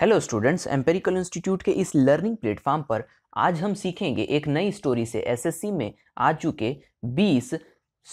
hello students empirical institute के इस learning platform पर आज हम सीखेंगे एक नई स्टोरी से एसएससी में आ चुके 20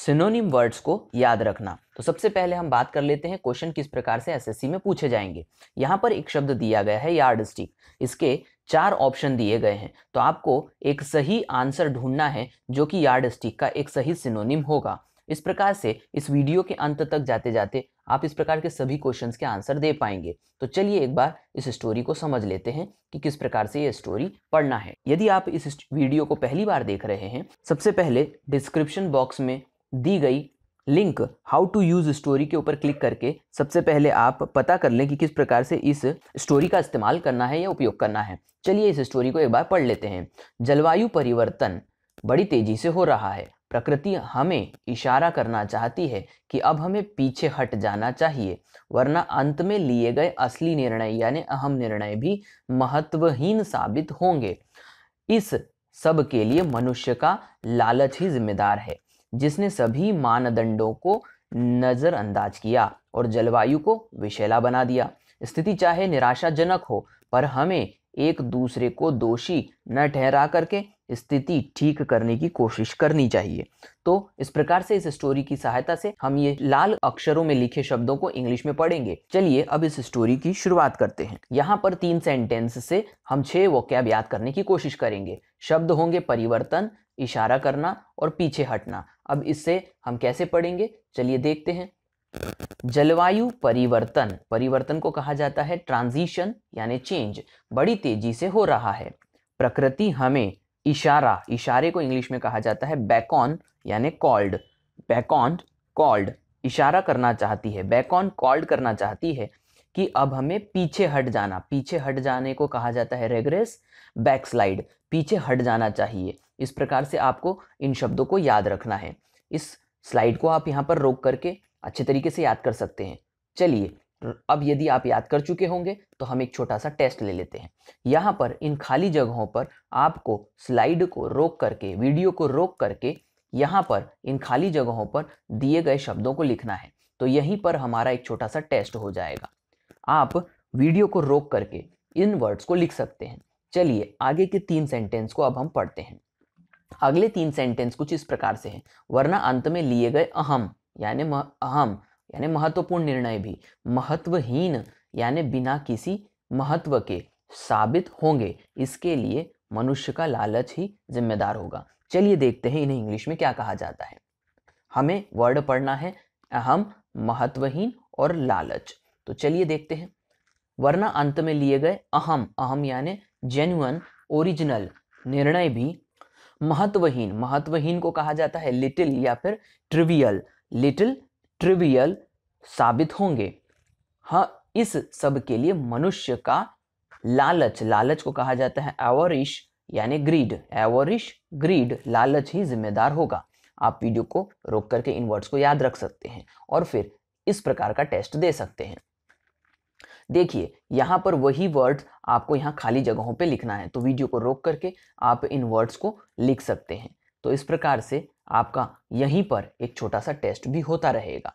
सिनोनिम वर्ड्स को याद रखना तो सबसे पहले हम बात कर लेते हैं क्वेश्चन किस प्रकार से एसएससी में पूछे जाएंगे यहाँ पर एक शब्द दिया गया है यार्ड स्टिक इसके चार ऑप्शन दिए गए हैं तो आपको एक सही आंसर ढूंढना है जो कि यार्ड स्टिक का एक सही सिनोनिम होगा इस प्रकार से इस वीडियो के अंत तक जाते जाते आप इस प्रकार के सभी क्वेश्चन के आंसर दे पाएंगे तो चलिए एक बार इस स्टोरी को समझ लेते हैं कि किस प्रकार से ये स्टोरी पढ़ना है यदि आप इस वीडियो को पहली बार देख रहे हैं सबसे पहले डिस्क्रिप्शन बॉक्स में दी गई link how to use story के ऊपर क्लिक करके सबसे पहले आप पता कर लें कि किस प्रकार से इस स्टोरी का इस्तेमाल करना है या उपयोग करना है चलिए इस स्टोरी को एक बार पढ़ लेते हैं जलवायु परिवर्तन बड़ी तेजी से हो रहा है प्रकृति हमें इशारा करना चाहती है कि अब हमें पीछे हट जाना चाहिए वरना अंत में लिए गए असली निर्णय यानी अहम निर्णय भी महत्वहीन साबित होंगे इस सब के लिए मनुष्य का लालच ही जिम्मेदार है जिसने सभी मानदंडों को नज़रअंदाज किया और जलवायु को विशेला बना दिया स्थिति चाहे निराशाजनक हो पर हमें एक दूसरे को दोषी न ठहरा करके स्थिति ठीक करने की कोशिश करनी चाहिए तो इस प्रकार से इस स्टोरी की सहायता से हम ये लाल अक्षरों में लिखे शब्दों को इंग्लिश में पढ़ेंगे चलिए अब इस स्टोरी की शुरुआत करते हैं यहाँ पर तीन सेंटेंस से हम छह वोकैब याद करने की कोशिश करेंगे शब्द होंगे परिवर्तन इशारा करना और पीछे हटना अब इससे हम कैसे पढ़ेंगे चलिए देखते हैं जलवायु परिवर्तन परिवर्तन को कहा जाता है ट्रांजिशन यानी चेंज बड़ी तेजी से हो रहा है प्रकृति हमें इशारा इशारे को इंग्लिश में कहा जाता है बैकॉन यानी कॉल्ड बैकॉन कॉल्ड इशारा करना चाहती है बैकॉन कॉल्ड करना चाहती है कि अब हमें पीछे हट जाना पीछे हट जाने को कहा जाता है रेग्रेस बैकस्लाइड पीछे हट जाना चाहिए इस प्रकार से आपको इन शब्दों को याद रखना है इस स्लाइड को आप यहाँ पर रोक करके अच्छे तरीके से याद कर सकते हैं चलिए अब यदि आप याद कर चुके होंगे तो हम एक छोटा सा टेस्ट ले लेते हैं यहाँ पर इन खाली जगहों पर आपको स्लाइड को रोक करके वीडियो को रोक करके यहाँ पर इन खाली जगहों पर दिए गए शब्दों को लिखना है तो यहीं पर हमारा एक छोटा सा टेस्ट हो जाएगा आप वीडियो को रोक करके इन वर्ड्स को लिख सकते हैं चलिए आगे के तीन सेंटेंस को अब हम पढ़ते हैं अगले तीन सेंटेंस कुछ इस प्रकार से हैं वरना अंत में लिए गए अहम यानी अहम यानी महत्वपूर्ण निर्णय भी महत्वहीन यानी बिना किसी महत्व के साबित होंगे इसके लिए मनुष्य का लालच ही जिम्मेदार होगा चलिए देखते हैं इन्हें इंग्लिश में क्या कहा जाता है हमें वर्ड पढ़ना है अहम महत्वहीन और लालच तो चलिए देखते हैं वरना अंत में लिए गए अहम अहम यानी जेन्युन ओरिजिनल निर्णय भी महत्वहीन महत्वहीन को कहा जाता है लिटिल या फिर ट्रिवियल लिटिल ट्रिवियल साबित होंगे हाँ इस सब के लिए मनुष्य का लालच लालच को कहा जाता है एवरिश यानी ग्रीड एवरिश ग्रीड लालच ही जिम्मेदार होगा आप वीडियो को रोक करके इन वर्ड्स को याद रख सकते हैं और फिर इस प्रकार का टेस्ट दे सकते हैं देखिए यहाँ पर वही वर्ड्स आपको यहाँ खाली जगहों पे लिखना है तो वीडियो को रोक करके आप इन वर्ड्स को लिख सकते हैं तो इस प्रकार से आपका यहीं पर एक छोटा सा टेस्ट भी होता रहेगा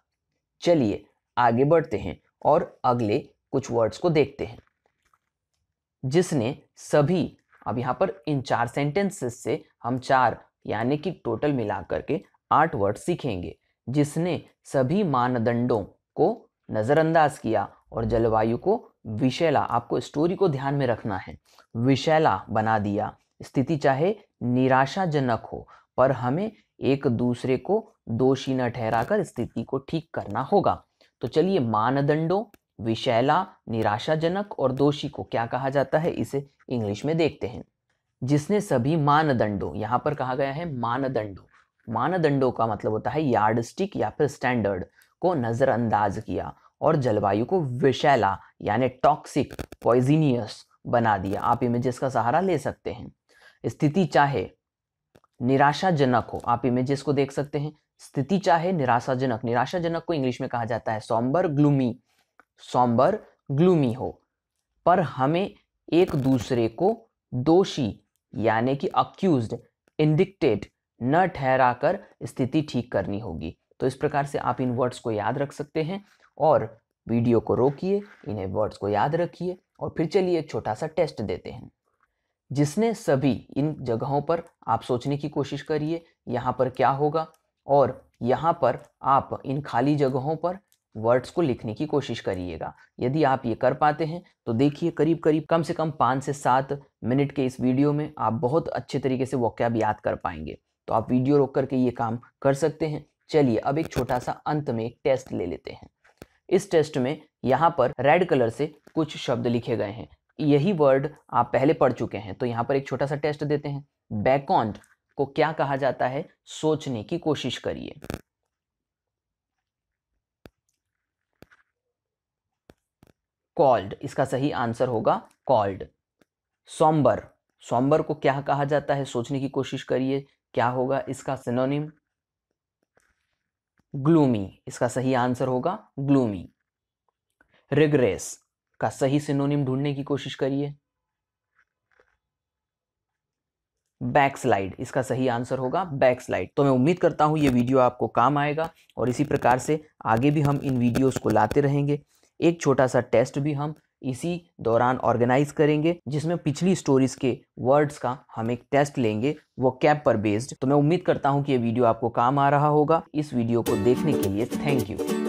चलिए आगे बढ़ते हैं और अगले कुछ वर्ड्स को देखते हैं जिसने सभी अब यहाँ पर इन चार सेंटेंसेस से हम चार यानी कि टोटल मिला करके आठ वर्ड सीखेंगे जिसने सभी मानदंडों को नज़रअंदाज किया और जलवायु को विषैला आपको स्टोरी को ध्यान में रखना है विषैला बना दिया स्थिति चाहे निराशाजनक हो पर हमें एक दूसरे को दोषी न ठहराकर स्थिति को ठीक करना होगा तो चलिए मानदंडों विषैला निराशाजनक और दोषी को क्या कहा जाता है इसे इंग्लिश में देखते हैं जिसने सभी मानदंडों यहाँ पर कहा गया है मानदंडों मानदंडों का मतलब होता है यार्डस्टिक या फिर स्टैंडर्ड को नज़रअंदाज किया और जलवायु को विषैला यानी टॉक्सिक पॉइजिनियस बना दिया आप इमेजेस का सहारा ले सकते हैं स्थिति चाहे निराशाजनक हो आप इमेजेस को देख सकते हैं स्थिति चाहे निराशाजनक निराशाजनक को इंग्लिश में कहा जाता है सॉम्बर ग्लूमी सॉम्बर ग्लूमी हो पर हमें एक दूसरे को दोषी यानी कि अक्यूज इंडिक्टेड न ठहरा कर स्थिति ठीक करनी होगी तो इस प्रकार से आप इन वर्ड्स को याद रख सकते हैं और वीडियो को रोकिए इन्हें वर्ड्स को याद रखिए और फिर चलिए एक छोटा सा टेस्ट देते हैं जिसने सभी इन जगहों पर आप सोचने की कोशिश करिए यहाँ पर क्या होगा और यहाँ पर आप इन खाली जगहों पर वर्ड्स को लिखने की कोशिश करिएगा यदि आप ये कर पाते हैं तो देखिए करीब करीब कम से कम पाँच से सात मिनट के इस वीडियो में आप बहुत अच्छे तरीके से वक्याब याद कर पाएंगे तो आप वीडियो रोक करके ये काम कर सकते हैं चलिए अब एक छोटा सा अंत में एक टेस्ट ले लेते हैं इस टेस्ट में यहाँ पर रेड कलर से कुछ शब्द लिखे गए हैं यही वर्ड आप पहले पढ़ चुके हैं तो यहां पर एक छोटा सा टेस्ट देते हैं बैकॉन्ड को क्या कहा जाता है सोचने की कोशिश करिए कॉल्ड इसका सही आंसर होगा कॉल्ड सॉम्बर सॉम्बर को क्या कहा जाता है सोचने की कोशिश करिए क्या होगा इसका सिनोनिम ग्लूमी इसका सही आंसर होगा ग्लूमी रिग्रेस का सही सिनोनिम ढूंढने की कोशिश करिए बैकस्लाइड इसका सही आंसर होगा बैकस्लाइड तो मैं उम्मीद करता हूँ ये वीडियो आपको काम आएगा और इसी प्रकार से आगे भी हम इन वीडियोस को लाते रहेंगे एक छोटा सा टेस्ट भी हम इसी दौरान ऑर्गेनाइज करेंगे जिसमें पिछली स्टोरीज के वर्ड्स का हम एक टेस्ट लेंगे वो कैप पर बेस्ड तो मैं उम्मीद करता हूँ कि ये वीडियो आपको काम आ रहा होगा इस वीडियो को देखने के लिए थैंक यू